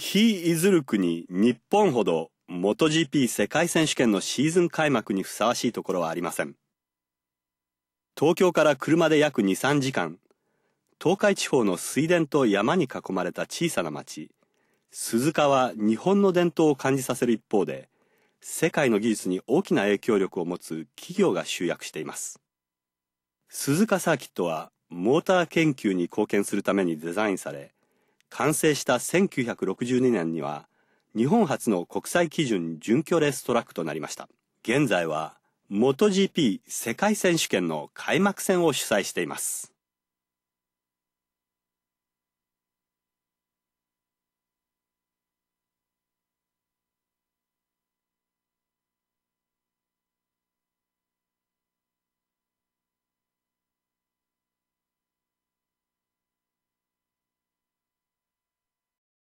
非いる国日本ほど MotoGP 世界選手権のシーズン開幕にふさわしいところはありません。東京から車で約2、3時間、東海地方の水田と山に囲まれた小さな町、鈴鹿は日本の伝統を感じさせる一方で、世界の技術に大きな影響力を持つ企業が集約しています。鈴鹿サーキットはモーター研究に貢献するためにデザインされ、完成した1962年には、日本初の国際基準準拠レーストラックとなりました。現在は、MotoGP 世界選手権の開幕戦を主催しています。